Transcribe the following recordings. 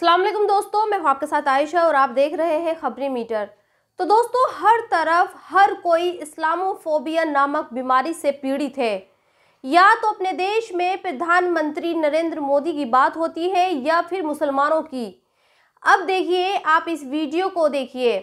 असलम दोस्तों मैं आपके साथ आयशा और आप देख रहे हैं खबरी मीटर तो दोस्तों हर तरफ हर कोई इस्लामोफोबिया नामक बीमारी से पीड़ित है या तो अपने देश में प्रधानमंत्री नरेंद्र मोदी की बात होती है या फिर मुसलमानों की अब देखिए आप इस वीडियो को देखिए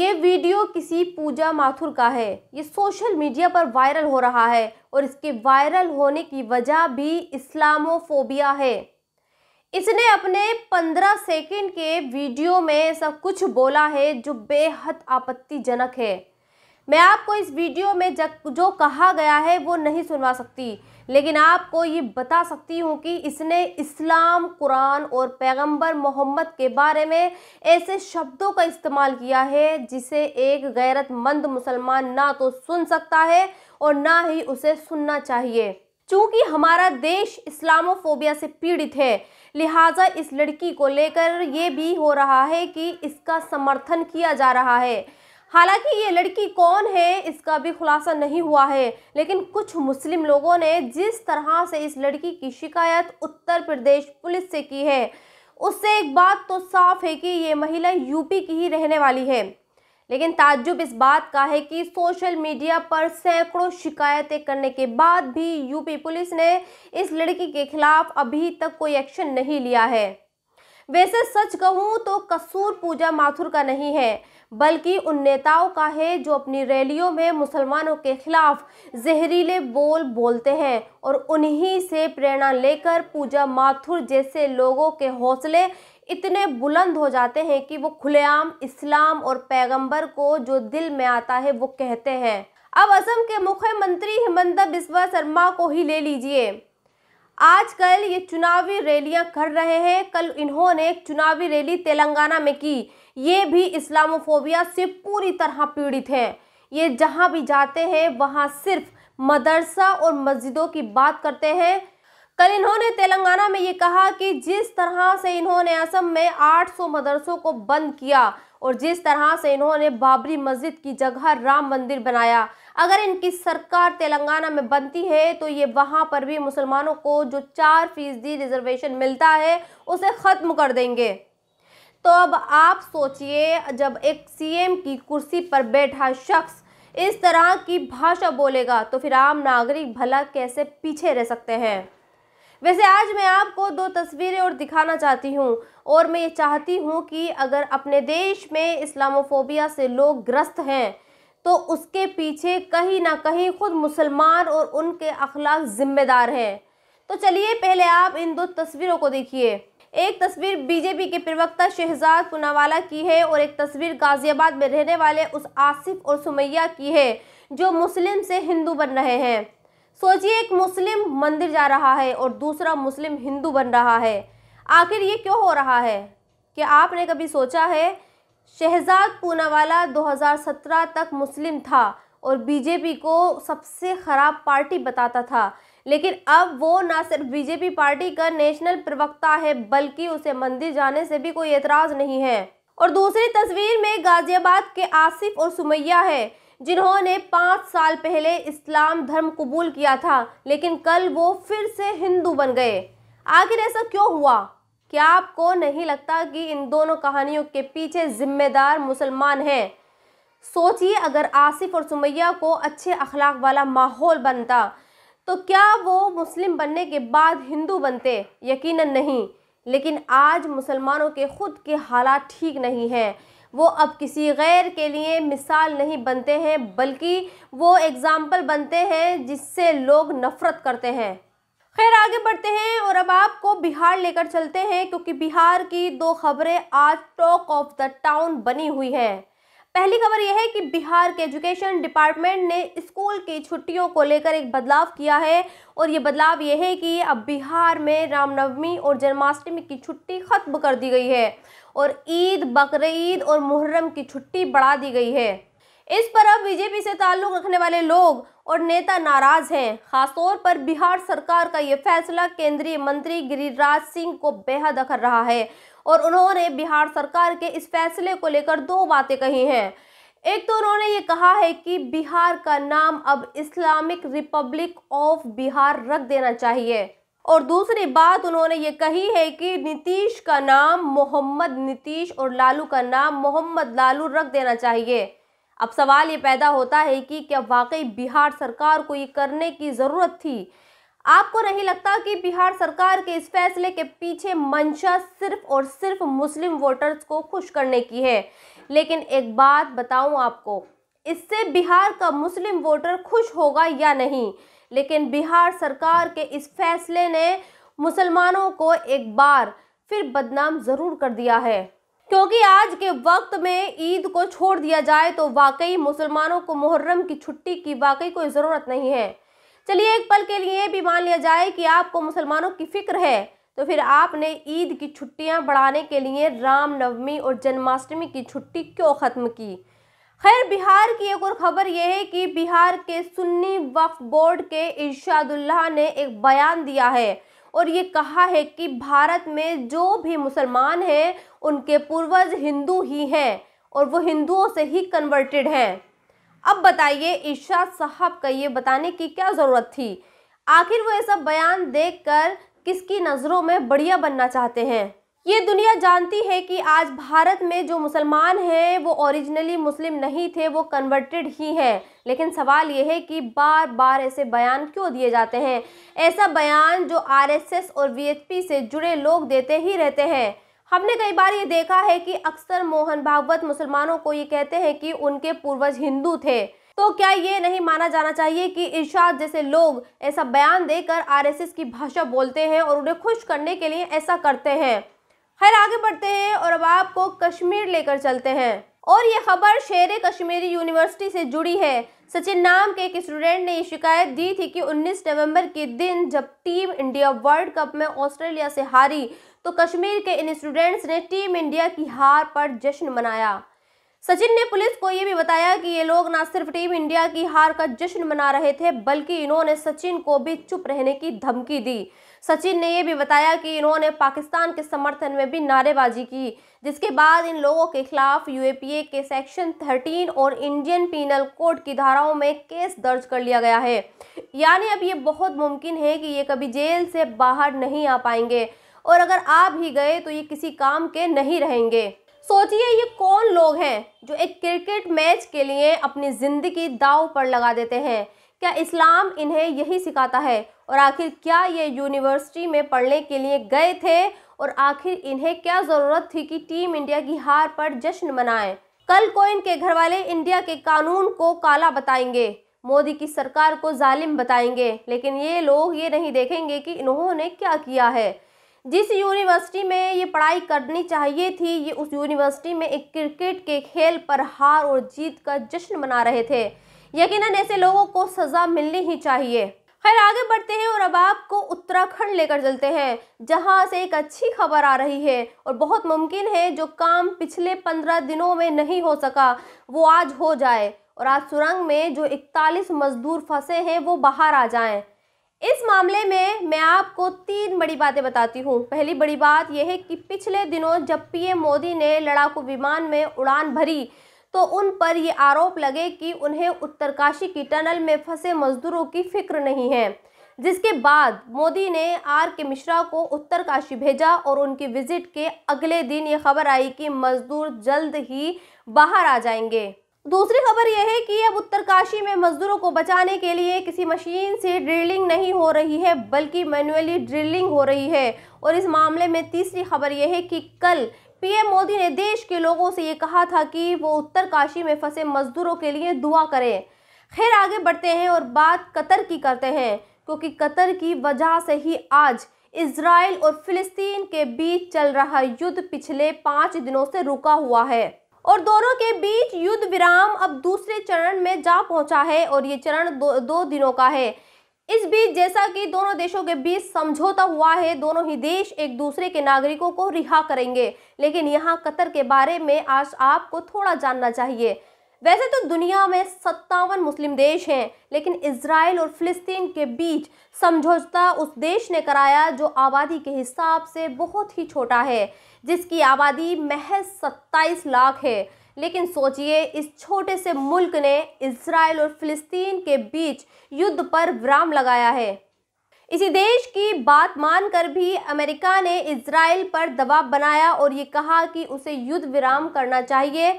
ये वीडियो किसी पूजा माथुर का है ये सोशल मीडिया पर वायरल हो रहा है और इसके वायरल होने की वजह भी इस्लामोफोबिया है इसने अपने 15 सेकंड के वीडियो में सब कुछ बोला है जो बेहद आपत्तिजनक है मैं आपको इस वीडियो में जब जो कहा गया है वो नहीं सुनवा सकती लेकिन आपको ये बता सकती हूँ कि इसने इस्लाम कुरान और पैगंबर मोहम्मद के बारे में ऐसे शब्दों का इस्तेमाल किया है जिसे एक गैरतमंद मुसलमान ना तो सुन सकता है और ना ही उसे सुनना चाहिए चूँकि हमारा देश इस्लामोफोबिया से पीड़ित है लिहाजा इस लड़की को लेकर ये भी हो रहा है कि इसका समर्थन किया जा रहा है हालांकि ये लड़की कौन है इसका भी खुलासा नहीं हुआ है लेकिन कुछ मुस्लिम लोगों ने जिस तरह से इस लड़की की शिकायत उत्तर प्रदेश पुलिस से की है उससे एक बात तो साफ है कि ये महिला यूपी की ही रहने वाली है लेकिन ताज्जुब इस बात का है कि सोशल मीडिया पर सैकड़ों शिकायतें करने के बाद भी यूपी पुलिस ने इस लड़की के खिलाफ अभी तक कोई एक्शन नहीं लिया है वैसे सच कहूँ तो कसूर पूजा माथुर का नहीं है बल्कि उन नेताओं का है जो अपनी रैलियों में मुसलमानों के खिलाफ जहरीले बोल बोलते हैं और उन्हीं से प्रेरणा लेकर पूजा माथुर जैसे लोगों के हौसले इतने बुलंद हो जाते हैं कि वो खुलेआम इस्लाम और पैगंबर को जो दिल में आता है वो कहते हैं अब असम के मुख्यमंत्री हिमंता बिस्वा शर्मा को ही ले लीजिए आजकल ये चुनावी रैलियां कर रहे हैं कल इन्होंने एक चुनावी रैली तेलंगाना में की ये भी इस्लामोफोबिया से पूरी तरह पीड़ित हैं ये जहां भी जाते हैं वहां सिर्फ मदरसा और मस्जिदों की बात करते हैं कल इन्होंने तेलंगाना में ये कहा कि जिस तरह से इन्होंने असम में 800 मदरसों को बंद किया और जिस तरह से इन्होंने बाबरी मस्जिद की जगह राम मंदिर बनाया अगर इनकी सरकार तेलंगाना में बनती है तो ये वहाँ पर भी मुसलमानों को जो चार फीसदी रिजर्वेशन मिलता है उसे ख़त्म कर देंगे तो अब आप सोचिए जब एक सीएम की कुर्सी पर बैठा शख्स इस तरह की भाषा बोलेगा तो फिर आम नागरिक भला कैसे पीछे रह सकते हैं वैसे आज मैं आपको दो तस्वीरें और दिखाना चाहती हूँ और मैं ये चाहती हूँ कि अगर अपने देश में इस्लामोफोबिया से लोग ग्रस्त हैं तो उसके पीछे कहीं ना कहीं ख़ुद मुसलमान और उनके अखलाक ज़िम्मेदार हैं तो चलिए पहले आप इन दो तस्वीरों को देखिए एक तस्वीर बीजेपी के प्रवक्ता शहजाद पुनावाला की है और एक तस्वीर गाज़ियाबाद में रहने वाले उस आसिफ और सुमैया की है जो मुस्लिम से हिंदू बन रहे हैं सोचिए एक मुस्लिम मंदिर जा रहा है और दूसरा मुस्लिम हिंदू बन रहा है आखिर ये क्यों हो रहा है कि आपने कभी सोचा है शहजाद पूनावाला 2017 तक मुस्लिम था और बीजेपी को सबसे ख़राब पार्टी बताता था लेकिन अब वो ना सिर्फ बीजेपी पार्टी का नेशनल प्रवक्ता है बल्कि उसे मंदिर जाने से भी कोई एतराज़ नहीं है और दूसरी तस्वीर में गाजियाबाद के आसिफ और सुमैया है जिन्होंने पाँच साल पहले इस्लाम धर्म कबूल किया था लेकिन कल वो फिर से हिंदू बन गए आखिर ऐसा क्यों हुआ क्या आपको नहीं लगता कि इन दोनों कहानियों के पीछे जिम्मेदार मुसलमान हैं सोचिए अगर आसिफ और सुमैया को अच्छे अखलाक वाला माहौल बनता तो क्या वो मुस्लिम बनने के बाद हिंदू बनते यकीनन नहीं लेकिन आज मुसलमानों के ख़ुद के हालात ठीक नहीं हैं वो अब किसी गैर के लिए मिसाल नहीं बनते हैं बल्कि वो एग्ज़ाम्पल बनते हैं जिससे लोग नफ़रत करते हैं खैर आगे बढ़ते हैं और अब आपको बिहार लेकर चलते हैं क्योंकि बिहार की दो खबरें आज टॉक ऑफ द टाउन बनी हुई हैं पहली खबर यह है कि बिहार के एजुकेशन डिपार्टमेंट ने स्कूल की छुट्टियों को लेकर एक बदलाव किया है और ये बदलाव यह है कि अब बिहार में रामनवमी और जन्माष्टमी की छुट्टी खत्म कर दी गई है और ईद बकर और मुहर्रम की छुट्टी बढ़ा दी गई है इस पर अब बीजेपी से ताल्लुक़ रखने वाले लोग और नेता नाराज़ हैं खासतौर पर बिहार सरकार का ये फैसला केंद्रीय मंत्री गिरिराज सिंह को बेहद अखर रहा है और उन्होंने बिहार सरकार के इस फैसले को लेकर दो बातें कही हैं एक तो उन्होंने ये कहा है कि बिहार का नाम अब इस्लामिक रिपब्लिक ऑफ बिहार रख देना चाहिए और दूसरी बात उन्होंने ये कही है कि नीतीश का नाम मोहम्मद नीतीश और लालू का नाम मोहम्मद लालू रख देना चाहिए अब सवाल ये पैदा होता है कि क्या वाकई बिहार सरकार को ये करने की ज़रूरत थी आपको नहीं लगता कि बिहार सरकार के इस फैसले के पीछे मंशा सिर्फ और सिर्फ मुस्लिम वोटर्स को खुश करने की है लेकिन एक बात बताऊँ आपको इससे बिहार का मुस्लिम वोटर खुश होगा या नहीं लेकिन बिहार सरकार के इस फैसले ने मुसलमानों को एक बार फिर बदनाम ज़रूर कर दिया है क्योंकि आज के वक्त में ईद को छोड़ दिया जाए तो वाकई मुसलमानों को मुहर्रम की छुट्टी की वाकई कोई ज़रूरत नहीं है चलिए एक पल के लिए भी मान लिया जाए कि आपको मुसलमानों की फिक्र है तो फिर आपने ईद की छुट्टियां बढ़ाने के लिए रामनवमी और जन्माष्टमी की छुट्टी क्यों ख़त्म की खैर बिहार की एक और खबर यह है कि बिहार के सुन्नी वक्फ बोर्ड के इर्शादुल्ला ने एक बयान दिया है और ये कहा है कि भारत में जो भी मुसलमान हैं उनके पूर्वज हिंदू ही हैं और वो हिंदुओं से ही कन्वर्टेड हैं अब बताइए इर्शाद साहब का ये बताने की क्या ज़रूरत थी आखिर वो ऐसा बयान देखकर किसकी नज़रों में बढ़िया बनना चाहते हैं ये दुनिया जानती है कि आज भारत में जो मुसलमान हैं वो ओरिजिनली मुस्लिम नहीं थे वो कन्वर्टेड ही हैं लेकिन सवाल ये है कि बार बार ऐसे बयान क्यों दिए जाते हैं ऐसा बयान जो आरएसएस और वीएचपी से जुड़े लोग देते ही रहते हैं हमने कई बार ये देखा है कि अक्सर मोहन भागवत मुसलमानों को ये कहते हैं कि उनके पूर्वज हिंदू थे तो क्या ये नहीं माना जाना चाहिए कि इर्शाद जैसे लोग ऐसा बयान देकर आरएसएस की भाषा बोलते हैं और उन्हें खुश करने के लिए ऐसा करते हैं खैर आगे बढ़ते हैं और अब आपको कश्मीर लेकर चलते हैं और ये खबर शेर कश्मीरी यूनिवर्सिटी से जुड़ी है सचिन नाम के एक स्टूडेंट ने ये शिकायत दी थी कि 19 नवंबर के दिन जब टीम इंडिया वर्ल्ड कप में ऑस्ट्रेलिया से हारी तो कश्मीर के इन स्टूडेंट्स ने टीम इंडिया की हार पर जश्न मनाया सचिन ने पुलिस को ये भी बताया कि ये लोग ना सिर्फ टीम इंडिया की हार का जश्न मना रहे थे बल्कि इन्होंने सचिन को भी चुप रहने की धमकी दी सचिन ने यह भी बताया कि इन्होंने पाकिस्तान के समर्थन में भी नारेबाजी की जिसके बाद इन लोगों के खिलाफ यूएपीए के सेक्शन 13 और इंडियन पीनल कोड की धाराओं में केस दर्ज कर लिया गया है यानी अब ये बहुत मुमकिन है कि ये कभी जेल से बाहर नहीं आ पाएंगे और अगर आ भी गए तो ये किसी काम के नहीं रहेंगे सोचिए ये कौन लोग हैं जो एक क्रिकेट मैच के लिए अपनी ज़िंदगी दाव पर लगा देते हैं क्या इस्लाम इन्हें यही सिखाता है और आखिर क्या ये यूनिवर्सिटी में पढ़ने के लिए गए थे और आखिर इन्हें क्या ज़रूरत थी कि टीम इंडिया की हार पर जश्न मनाएं कल को इनके घर वाले इंडिया के कानून को काला बताएंगे मोदी की सरकार को जालिम बताएंगे लेकिन ये लोग ये नहीं देखेंगे कि इन्होंने क्या किया है जिस यूनिवर्सिटी में ये पढ़ाई करनी चाहिए थी ये उस यूनिवर्सिटी में एक क्रिकेट के खेल पर हार और जीत का जश्न मना रहे थे यकीनन ऐसे लोगों को सजा मिलनी ही चाहिए खैर आगे बढ़ते हैं और अब आपको उत्तराखंड लेकर चलते हैं जहां से एक अच्छी खबर आ रही है और बहुत मुमकिन है जो काम पिछले पंद्रह दिनों में नहीं हो सका वो आज हो जाए और आज सुरंग में जो इकतालीस मजदूर फंसे हैं वो बाहर आ जाएं इस मामले में मैं आपको तीन बड़ी बातें बताती हूँ पहली बड़ी बात यह है कि पिछले दिनों जब पीएम मोदी ने लड़ाकू विमान में उड़ान भरी तो उन पर ये आरोप लगे कि उन्हें उत्तरकाशी की टनल में फंसे मजदूरों की फिक्र नहीं है जिसके बाद मोदी ने आर के मिश्रा को उत्तरकाशी भेजा और उनकी विजिट के अगले दिन ये खबर आई कि मजदूर जल्द ही बाहर आ जाएंगे दूसरी खबर यह है कि अब उत्तरकाशी में मजदूरों को बचाने के लिए किसी मशीन से ड्रिलिंग नहीं हो रही है बल्कि मैनुअली ड्रिलिंग हो रही है और इस मामले में तीसरी खबर यह है कि कल पीएम मोदी ने देश के लोगों से ये कहा था कि वो उत्तरकाशी में फंसे मजदूरों के लिए दुआ करें खैर आगे बढ़ते हैं और बात कतर की करते हैं क्योंकि कतर की वजह से ही आज इसराइल और फिलिस्तीन के बीच चल रहा युद्ध पिछले पाँच दिनों से रुका हुआ है और दोनों के बीच युद्ध विराम अब दूसरे चरण में जा पहुंचा है और ये चरण दो, दो दिनों का है इस बीच जैसा कि दोनों देशों के बीच समझौता हुआ है दोनों ही देश एक दूसरे के नागरिकों को रिहा करेंगे लेकिन यहाँ कतर के बारे में आज आपको थोड़ा जानना चाहिए वैसे तो दुनिया में सत्तावन मुस्लिम देश हैं लेकिन इसराइल और फिलिस्तीन के बीच समझौता उस देश ने कराया जो आबादी के हिसाब से बहुत ही छोटा है जिसकी आबादी महज सत्ताईस लाख है लेकिन सोचिए इस छोटे से मुल्क ने इसराइल और फिलिस्तीन के बीच युद्ध पर विराम लगाया है इसी देश की बात मानकर भी अमेरिका ने इसराइल पर दबाव बनाया और ये कहा कि उसे युद्ध विराम करना चाहिए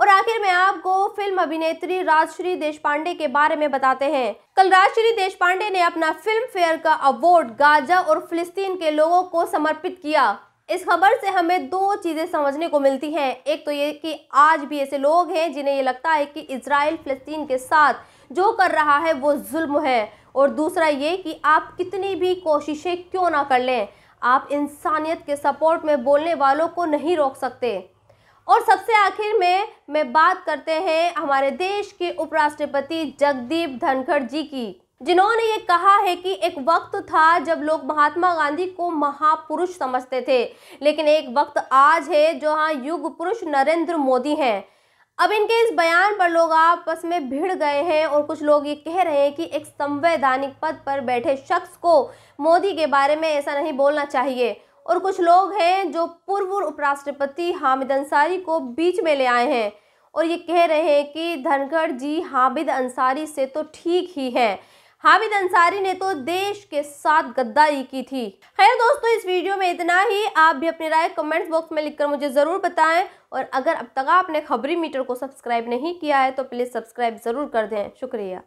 और आखिर में आपको फिल्म अभिनेत्री राजश्री देशपांडे के बारे में बताते हैं कल राजश्री देशपांडे ने अपना फिल्म फेयर का अवार्ड गाजा और फिलिस्तीन के लोगों को समर्पित किया इस खबर से हमें दो चीज़ें समझने को मिलती हैं एक तो ये कि आज भी ऐसे लोग हैं जिन्हें ये लगता है कि इसराइल फ़लस्तीन के साथ जो कर रहा है वो जुल्म है और दूसरा ये कि आप कितनी भी कोशिशें क्यों ना कर लें आप इंसानियत के सपोर्ट में बोलने वालों को नहीं रोक सकते और सबसे आखिर में मैं बात करते हैं हमारे देश के उपराष्ट्रपति जगदीप धनखड़ जी की जिन्होंने ये कहा है कि एक वक्त था जब लोग महात्मा गांधी को महापुरुष समझते थे लेकिन एक वक्त आज है जो हाँ युग पुरुष नरेंद्र मोदी हैं अब इनके इस बयान पर लोग आपस में भिड़ गए हैं और कुछ लोग ये कह रहे हैं कि एक संवैधानिक पद पर बैठे शख्स को मोदी के बारे में ऐसा नहीं बोलना चाहिए और कुछ लोग हैं जो पूर्व उपराष्ट्रपति हामिद अंसारी को बीच में ले आए हैं और ये कह रहे हैं कि धनखड़ जी हामिद अंसारी से तो ठीक ही हैं हामिद अंसारी ने तो देश के साथ गद्दारी की थी खैर दोस्तों इस वीडियो में इतना ही आप भी अपनी राय कमेंट्स बॉक्स में लिखकर मुझे ज़रूर बताएं और अगर अब तक आपने खबरी मीटर को सब्सक्राइब नहीं किया है तो प्लीज़ सब्सक्राइब ज़रूर कर दें शुक्रिया